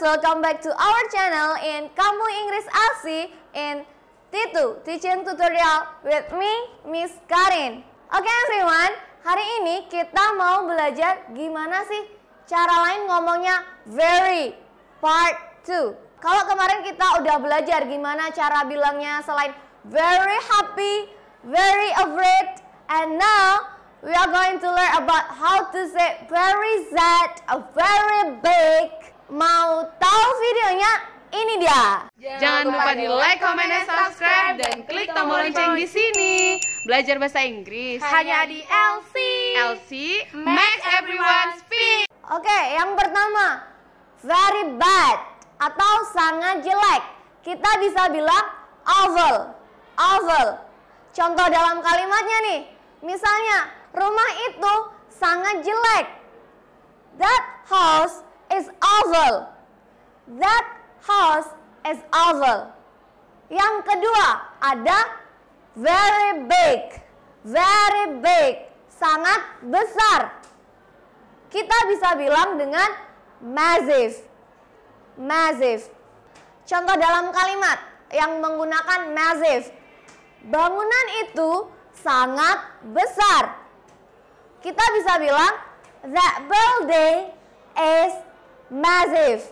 welcome back to our channel in Kamu Inggris Asi in t Teaching Tutorial with me, Miss Karin. Oke okay, everyone, hari ini kita mau belajar gimana sih cara lain ngomongnya very part 2. Kalau kemarin kita udah belajar gimana cara bilangnya selain very happy, very afraid, and now we are going to learn about how to say very sad, a very big, Mau tahu videonya? Ini dia. Jangan, Jangan lupa di like, comment, dan subscribe dan klik tombol lonceng di sini. Belajar bahasa Inggris hanya di LC. LC makes everyone speak. Oke, okay, yang pertama very bad atau sangat jelek. Kita bisa bilang awful, awful. Contoh dalam kalimatnya nih, misalnya rumah itu sangat jelek. That house oval. That house is oval. Yang kedua ada very big. Very big. Sangat besar. Kita bisa bilang dengan massive. Massive. Contoh dalam kalimat yang menggunakan massive. Bangunan itu sangat besar. Kita bisa bilang that building is massive.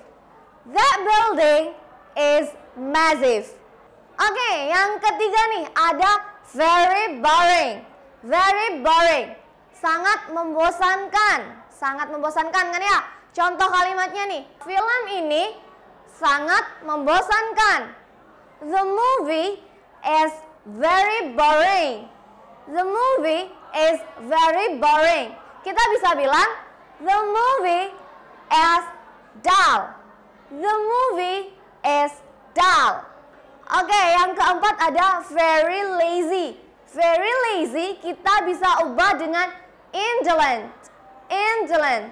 That building is massive. Oke, okay, yang ketiga nih ada very boring. Very boring. Sangat membosankan. Sangat membosankan kan ya? Contoh kalimatnya nih, film ini sangat membosankan. The movie is very boring. The movie is very boring. Kita bisa bilang the movie is dull. The movie is dull. Oke, okay, yang keempat ada very lazy. Very lazy kita bisa ubah dengan indolent. Indolent.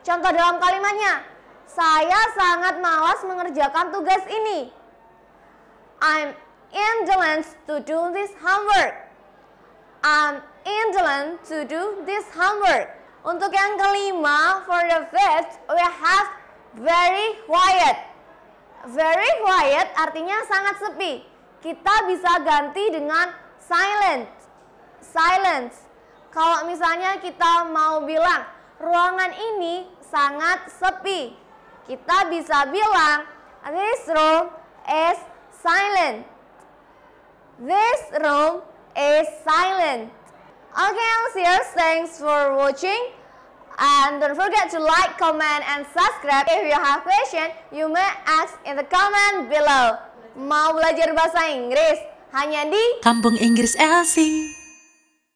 Contoh dalam kalimatnya, saya sangat malas mengerjakan tugas ini. I'm indolent to do this homework. I'm indolent to do this homework. Untuk yang kelima, for the fifth, we have Very quiet. Very quiet artinya sangat sepi. Kita bisa ganti dengan silent. Silence. Kalau misalnya kita mau bilang ruangan ini sangat sepi. Kita bisa bilang this room is silent. This room is silent. Okay, Elsie, thanks for watching. And don't forget to like, comment, and subscribe. If you have question, you may ask in the comment below. Mau belajar bahasa Inggris? Hanya di Kampung Inggris Elsie.